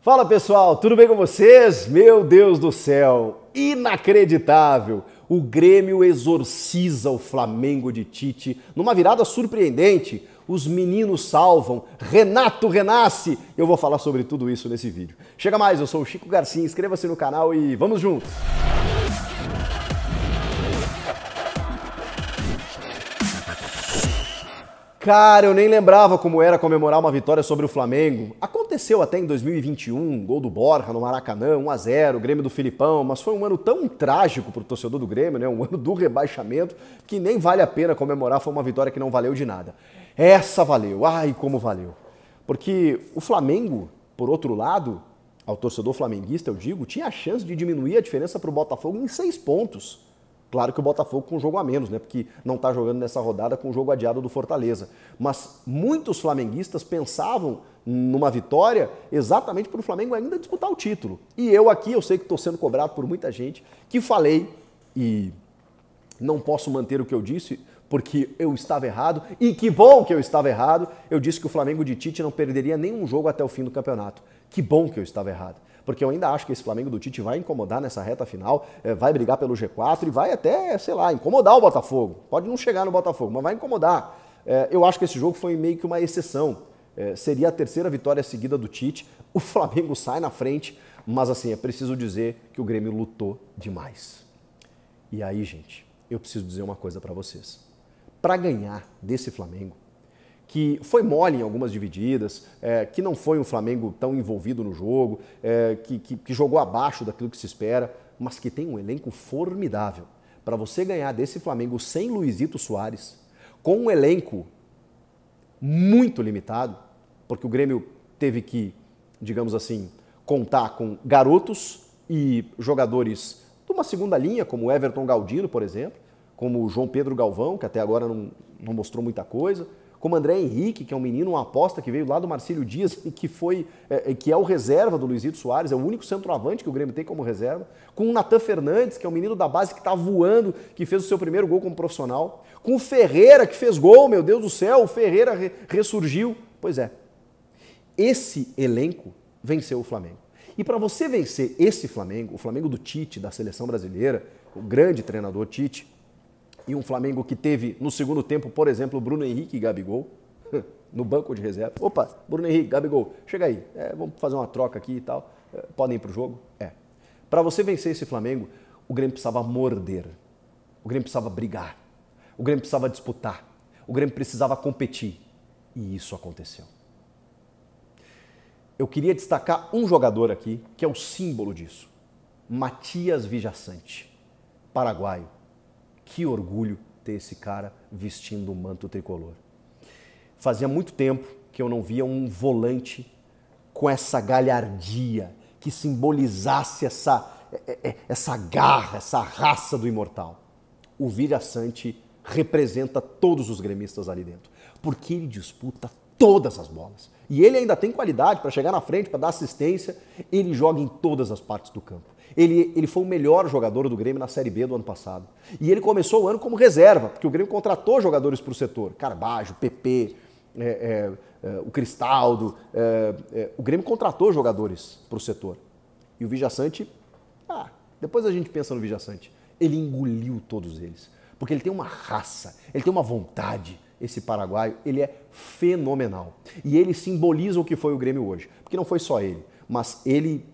Fala pessoal, tudo bem com vocês? Meu Deus do céu, inacreditável! O Grêmio exorciza o Flamengo de Tite numa virada surpreendente. Os meninos salvam, Renato renasce. Eu vou falar sobre tudo isso nesse vídeo. Chega mais, eu sou o Chico Garcia, inscreva-se no canal e vamos juntos! Cara, eu nem lembrava como era comemorar uma vitória sobre o Flamengo. Aconteceu até em 2021, gol do Borja no Maracanã, 1 a 0, Grêmio do Filipão, mas foi um ano tão trágico para o torcedor do Grêmio, né? Um ano do rebaixamento que nem vale a pena comemorar. Foi uma vitória que não valeu de nada. Essa valeu, ai como valeu! Porque o Flamengo, por outro lado, ao torcedor flamenguista eu digo, tinha a chance de diminuir a diferença para o Botafogo em seis pontos. Claro que o Botafogo com um jogo a menos, né? Porque não está jogando nessa rodada com o jogo adiado do Fortaleza. Mas muitos flamenguistas pensavam numa vitória exatamente para o Flamengo ainda disputar o título. E eu aqui, eu sei que estou sendo cobrado por muita gente, que falei e não posso manter o que eu disse porque eu estava errado e que bom que eu estava errado. Eu disse que o Flamengo de Tite não perderia nenhum jogo até o fim do campeonato. Que bom que eu estava errado. Porque eu ainda acho que esse Flamengo do Tite vai incomodar nessa reta final, eh, vai brigar pelo G4 e vai até, sei lá, incomodar o Botafogo. Pode não chegar no Botafogo, mas vai incomodar. Eh, eu acho que esse jogo foi meio que uma exceção. Eh, seria a terceira vitória seguida do Tite. O Flamengo sai na frente, mas assim, é preciso dizer que o Grêmio lutou demais. E aí, gente, eu preciso dizer uma coisa para vocês. Para ganhar desse Flamengo, que foi mole em algumas divididas, é, que não foi um Flamengo tão envolvido no jogo, é, que, que, que jogou abaixo daquilo que se espera, mas que tem um elenco formidável. Para você ganhar desse Flamengo sem Luizito Soares, com um elenco muito limitado, porque o Grêmio teve que, digamos assim, contar com garotos e jogadores de uma segunda linha, como Everton Galdino, por exemplo, como João Pedro Galvão, que até agora não, não mostrou muita coisa, como André Henrique, que é um menino, uma aposta que veio lá do Marcílio Dias e que foi, é, é, que é o reserva do Luizito Soares, é o único centroavante que o Grêmio tem como reserva, com o Natan Fernandes, que é um menino da base que está voando, que fez o seu primeiro gol como profissional, com o Ferreira, que fez gol, meu Deus do céu, o Ferreira re ressurgiu. Pois é, esse elenco venceu o Flamengo. E para você vencer esse Flamengo, o Flamengo do Tite, da seleção brasileira, o grande treinador Tite, e um Flamengo que teve no segundo tempo, por exemplo, Bruno Henrique e Gabigol no banco de reserva. Opa, Bruno Henrique, Gabigol, chega aí, é, vamos fazer uma troca aqui e tal. É, podem ir para o jogo? É. Para você vencer esse Flamengo, o Grêmio precisava morder, o Grêmio precisava brigar, o Grêmio precisava disputar, o Grêmio precisava competir. E isso aconteceu. Eu queria destacar um jogador aqui que é o símbolo disso: Matias Vijaçante, paraguaio que orgulho ter esse cara vestindo o manto tricolor. Fazia muito tempo que eu não via um volante com essa galhardia que simbolizasse essa, é, é, essa garra, essa raça do imortal. O Vira Sante representa todos os gremistas ali dentro, porque ele disputa todas as bolas. E ele ainda tem qualidade para chegar na frente, para dar assistência, ele joga em todas as partes do campo. Ele, ele foi o melhor jogador do Grêmio na Série B do ano passado. E ele começou o ano como reserva, porque o Grêmio contratou jogadores para o setor. Carbajo, PP, é, é, é, o Cristaldo. É, é, o Grêmio contratou jogadores para o setor. E o Sante, ah, depois a gente pensa no Sante. Ele engoliu todos eles. Porque ele tem uma raça, ele tem uma vontade. Esse paraguaio, ele é fenomenal. E ele simboliza o que foi o Grêmio hoje. Porque não foi só ele, mas ele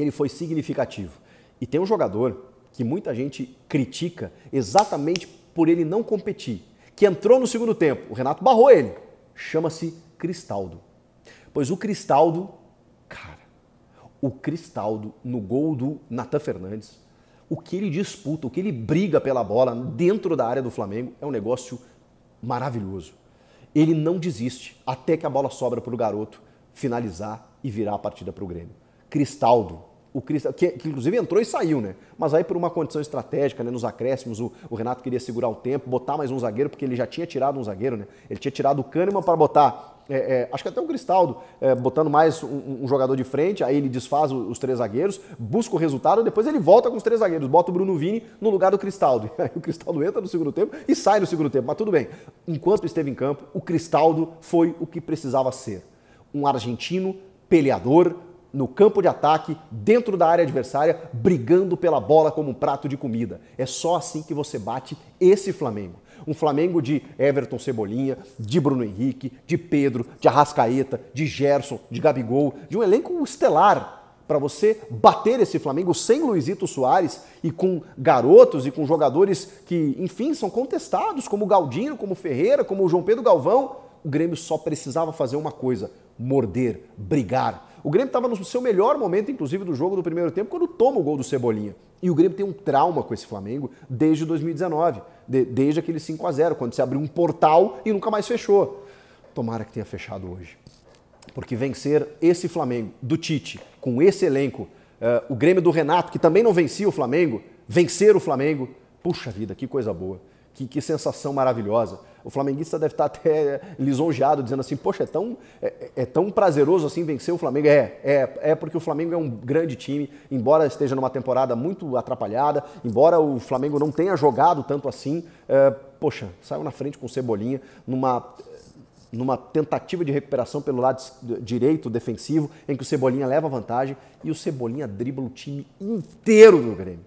ele foi significativo. E tem um jogador que muita gente critica exatamente por ele não competir, que entrou no segundo tempo. O Renato barrou ele. Chama-se Cristaldo. Pois o Cristaldo, cara, o Cristaldo no gol do Natan Fernandes, o que ele disputa, o que ele briga pela bola dentro da área do Flamengo é um negócio maravilhoso. Ele não desiste até que a bola sobra para o garoto finalizar e virar a partida para o Grêmio. Cristaldo, o que, que, inclusive entrou e saiu, né? Mas aí por uma condição estratégica, né? Nos acréscimos, o, o, Renato queria segurar o tempo, botar mais um zagueiro, porque ele já tinha tirado um zagueiro, né? Ele tinha tirado o Kahneman para botar. É, é, acho que até o Cristaldo, é, botando mais um, um, jogador de frente, aí ele desfaz os, os, três zagueiros, busca o resultado, depois ele volta com os três zagueiros, bota o Bruno Vini no lugar do Cristaldo. Aí o Cristaldo entra no segundo tempo e sai no segundo tempo, mas tudo bem. Enquanto esteve em campo, o Cristaldo foi o que precisava ser. Um argentino peleador, no campo de ataque, dentro da área adversária, brigando pela bola como um prato de comida. É só assim que você bate esse Flamengo. Um Flamengo de Everton Cebolinha, de Bruno Henrique, de Pedro, de Arrascaeta, de Gerson, de Gabigol, de um elenco estelar para você bater esse Flamengo sem Luizito Soares e com garotos e com jogadores que, enfim, são contestados, como Galdino, como Ferreira, como o João Pedro Galvão. O Grêmio só precisava fazer uma coisa: morder, brigar o Grêmio estava no seu melhor momento, inclusive, do jogo do primeiro tempo, quando toma o gol do Cebolinha. E o Grêmio tem um trauma com esse Flamengo desde 2019, de, desde aquele 5 a 0 quando se abriu um portal e nunca mais fechou. Tomara que tenha fechado hoje. Porque vencer esse Flamengo do Tite, com esse elenco, uh, o Grêmio do Renato, que também não vencia o Flamengo, vencer o Flamengo, puxa vida, que coisa boa. Que, que sensação maravilhosa. O flamenguista deve estar até lisonjeado, dizendo assim, poxa, é tão, é, é tão prazeroso assim vencer o Flamengo. É, é, é porque o Flamengo é um grande time, embora esteja numa temporada muito atrapalhada, embora o Flamengo não tenha jogado tanto assim, é, poxa, saiu na frente com o Cebolinha, numa numa tentativa de recuperação pelo lado direito defensivo, em que o Cebolinha leva vantagem e o Cebolinha dribla o time inteiro do Grêmio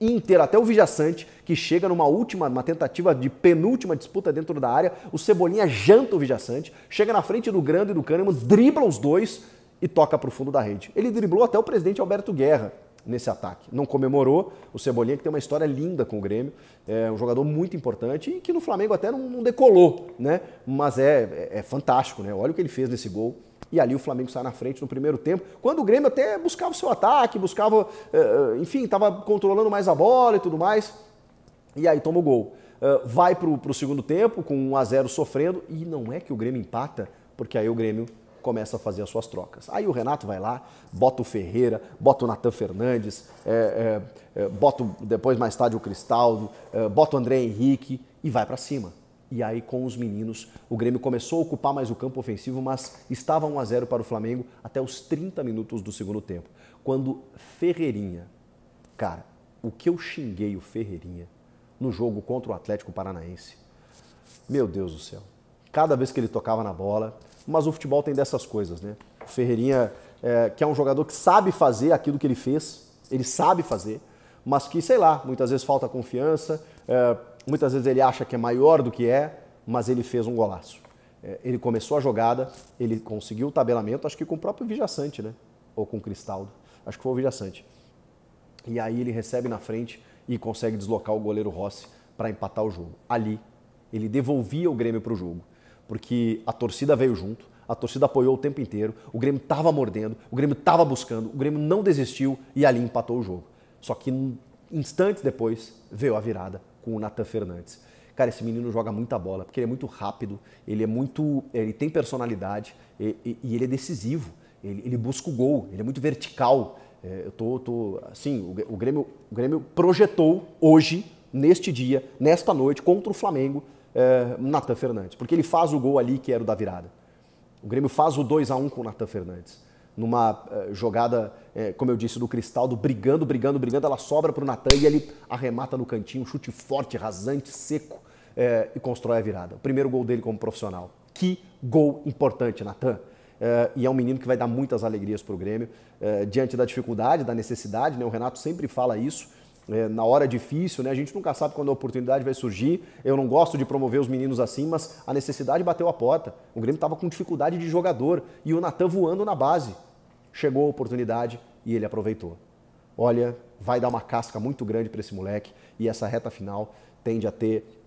inteiro, até o Vijaçante, que chega numa última, uma tentativa de penúltima disputa dentro da área, o Cebolinha janta o Vijaçante, chega na frente do Grande e do Kahneman, dribla os dois e toca para o fundo da rede. Ele driblou até o presidente Alberto Guerra nesse ataque. Não comemorou o Cebolinha, que tem uma história linda com o Grêmio, é um jogador muito importante e que no Flamengo até não, não decolou, né? Mas é, é, é fantástico, né? Olha o que ele fez nesse gol e ali o Flamengo sai na frente no primeiro tempo, quando o Grêmio até buscava o seu ataque, buscava, eh, eh, enfim, estava controlando mais a bola e tudo mais. E aí toma o gol. Eh, vai para o segundo tempo, com 1 a 0 sofrendo, e não é que o Grêmio empata, porque aí o Grêmio começa a fazer as suas trocas. Aí o Renato vai lá, bota o Ferreira, bota o Natan Fernandes, é, é, bota depois mais tarde o Cristaldo, bota o André Henrique e vai para cima. E aí, com os meninos, o Grêmio começou a ocupar mais o campo ofensivo, mas estava 1 a 0 para o Flamengo até os 30 minutos do segundo tempo. Quando Ferreirinha, cara, o que eu xinguei o Ferreirinha no jogo contra o Atlético Paranaense, meu Deus do céu. Cada vez que ele tocava na bola, mas o futebol tem dessas coisas, né? O Ferreirinha, é, que é um jogador que sabe fazer aquilo que ele fez, ele sabe fazer, mas que, sei lá, muitas vezes falta confiança. É, Muitas vezes ele acha que é maior do que é, mas ele fez um golaço. É, ele começou a jogada, ele conseguiu o tabelamento, acho que com o próprio Vijaçante, né? Ou com o Cristaldo. Acho que foi o Vijaçante. E aí ele recebe na frente e consegue deslocar o goleiro Rossi para empatar o jogo. Ali, ele devolvia o Grêmio para o jogo, porque a torcida veio junto, a torcida apoiou o tempo inteiro, o Grêmio estava mordendo, o Grêmio estava buscando, o Grêmio não desistiu e ali empatou o jogo. Só que instantes depois veio a virada com o Nathan Fernandes. Cara, esse menino joga muita bola, porque ele é muito rápido, ele é muito. ele tem personalidade e, e, e ele é decisivo. Ele, ele, busca o gol, ele é muito vertical. É, eu tô, tô assim, o, o, Grêmio, o Grêmio projetou hoje, neste dia, nesta noite, contra o Flamengo, é, Nathan Fernandes, porque ele faz o gol ali que era o da virada. O Grêmio faz o 2 a 1 com o Nathan Fernandes numa eh, jogada, eh, como eu disse, do Cristaldo, brigando, brigando, brigando, ela sobra para o Natan e ele arremata no cantinho, um chute forte, rasante, seco eh, e constrói a virada. O primeiro gol dele como profissional. Que gol importante, Natan. e é um menino que vai dar muitas alegrias para o Grêmio, diante da dificuldade, da necessidade, né? o Renato sempre fala isso, na hora difícil, né? A gente nunca sabe quando a oportunidade vai surgir. Eu não gosto de promover os meninos assim, mas a necessidade bateu a porta. O Grêmio estava com dificuldade de jogador e o Natan voando na base chegou a oportunidade e ele aproveitou. Olha, vai dar uma casca muito grande para esse moleque e essa reta final tende a ter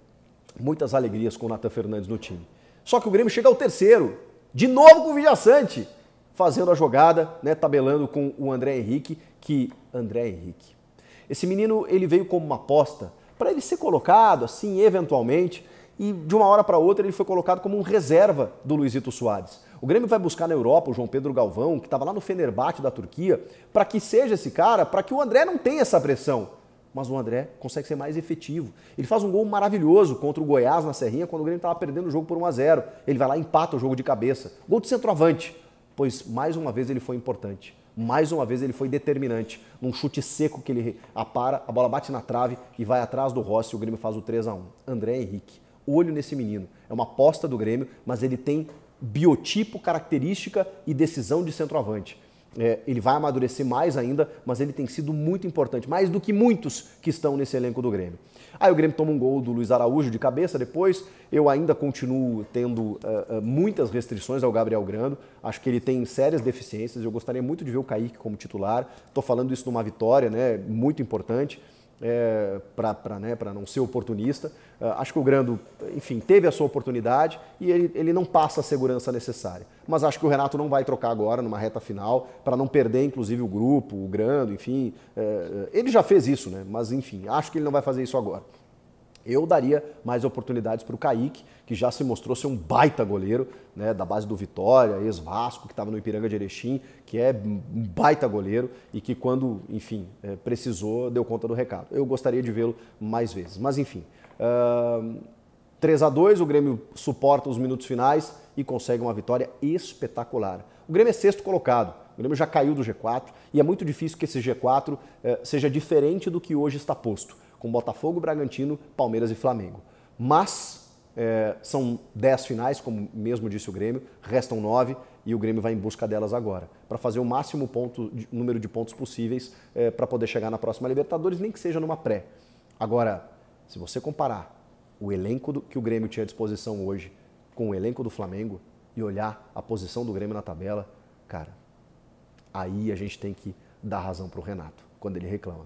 muitas alegrias com o Natan Fernandes no time. Só que o Grêmio chega ao terceiro, de novo com o Vijaçante, fazendo a jogada, né, tabelando com o André Henrique, que André Henrique. Esse menino, ele veio como uma aposta para ele ser colocado assim eventualmente e de uma hora para outra ele foi colocado como um reserva do Luizito Soares. O Grêmio vai buscar na Europa o João Pedro Galvão, que estava lá no Fenerbahçe da Turquia, para que seja esse cara, para que o André não tenha essa pressão. Mas o André consegue ser mais efetivo. Ele faz um gol maravilhoso contra o Goiás na Serrinha, quando o Grêmio estava perdendo o jogo por 1 a 0 Ele vai lá e empata o jogo de cabeça. Gol de centroavante, pois mais uma vez ele foi importante. Mais uma vez ele foi determinante. Num chute seco que ele apara, a bola bate na trave e vai atrás do Rossi e o Grêmio faz o 3 a 1 André Henrique, olho nesse menino. É uma aposta do Grêmio, mas ele tem biotipo, característica e decisão de centroavante. É, ele vai amadurecer mais ainda, mas ele tem sido muito importante, mais do que muitos que estão nesse elenco do Grêmio. Aí o Grêmio toma um gol do Luiz Araújo de cabeça depois. Eu ainda continuo tendo uh, muitas restrições ao Gabriel Grando. Acho que ele tem sérias deficiências. Eu gostaria muito de ver o Kaique como titular. Estou falando isso numa vitória, né? Muito importante é, para né, não ser oportunista. É, acho que o Grando, enfim, teve a sua oportunidade e ele, ele não passa a segurança necessária. Mas acho que o Renato não vai trocar agora, numa reta final, para não perder, inclusive, o grupo, o Grando, enfim. É, é, ele já fez isso, né? Mas, enfim, acho que ele não vai fazer isso agora. Eu daria mais oportunidades para o Kaique, que já se mostrou ser um baita goleiro, né, da base do Vitória, ex-Vasco, que estava no Ipiranga de Erechim, que é um baita goleiro e que quando, enfim, é, precisou, deu conta do recado. Eu gostaria de vê-lo mais vezes, mas enfim. Uh, 3 a 2 o Grêmio suporta os minutos finais e consegue uma vitória espetacular. O Grêmio é sexto colocado, o Grêmio já caiu do G4 e é muito difícil que esse G4 eh, seja diferente do que hoje está posto com Botafogo, Bragantino, Palmeiras e Flamengo. Mas é, são 10 finais, como mesmo disse o Grêmio, restam 9 e o Grêmio vai em busca delas agora, para fazer o máximo ponto, número de pontos possíveis é, para poder chegar na próxima Libertadores, nem que seja numa pré. Agora, se você comparar o elenco do, que o Grêmio tinha à disposição hoje com o elenco do Flamengo e olhar a posição do Grêmio na tabela, cara, aí a gente tem que dar razão para o Renato quando ele reclama.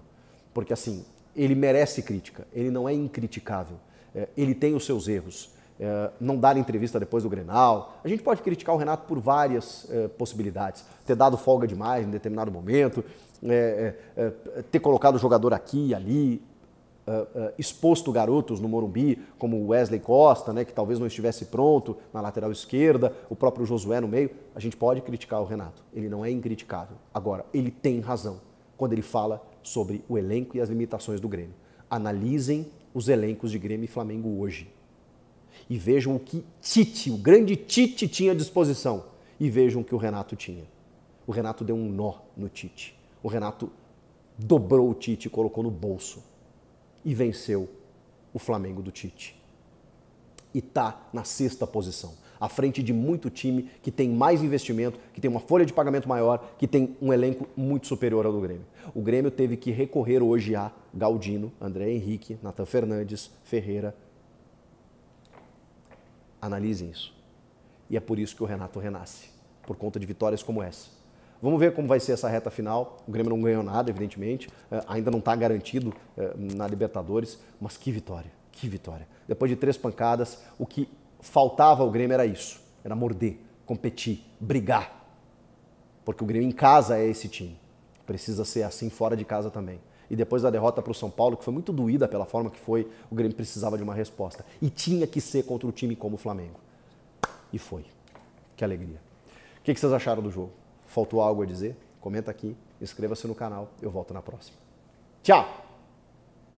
Porque assim, ele merece crítica, ele não é incriticável, é, ele tem os seus erros. É, não dar entrevista depois do Grenal. A gente pode criticar o Renato por várias é, possibilidades. Ter dado folga demais em determinado momento, ter colocado o jogador aqui e ali, exposto garotos no Morumbi, como Wesley Costa, né, que talvez não estivesse pronto na lateral esquerda, o próprio Josué no meio. A gente pode criticar o Renato, ele não é incriticável. Agora, ele tem razão quando ele fala sobre o elenco e as limitações do Grêmio. Analisem os elencos de Grêmio e Flamengo hoje. E vejam o que Tite, o grande Tite, tinha à disposição. E vejam o que o Renato tinha. O Renato deu um nó no Tite. O Renato dobrou o Tite, colocou no bolso. E venceu o Flamengo do Tite. E está na sexta posição à frente de muito time que tem mais investimento, que tem uma folha de pagamento maior, que tem um elenco muito superior ao do Grêmio. O Grêmio teve que recorrer hoje a Galdino, André Henrique, Nathan Fernandes, Ferreira. Analisem isso. E é por isso que o Renato renasce, por conta de vitórias como essa. Vamos ver como vai ser essa reta final. O Grêmio não ganhou nada, evidentemente. Eh, ainda não está garantido eh, na Libertadores. Mas que vitória, que vitória. Depois de três pancadas, o que faltava ao Grêmio era isso: era morder, competir, brigar. Porque o Grêmio em casa é esse time. Precisa ser assim fora de casa também. E depois da derrota para o São Paulo, que foi muito doída pela forma que foi, o Grêmio precisava de uma resposta. E tinha que ser contra um time como o Flamengo. E foi. Que alegria. O que vocês acharam do jogo? Faltou algo a dizer? Comenta aqui, inscreva-se no canal. Eu volto na próxima. Tchau!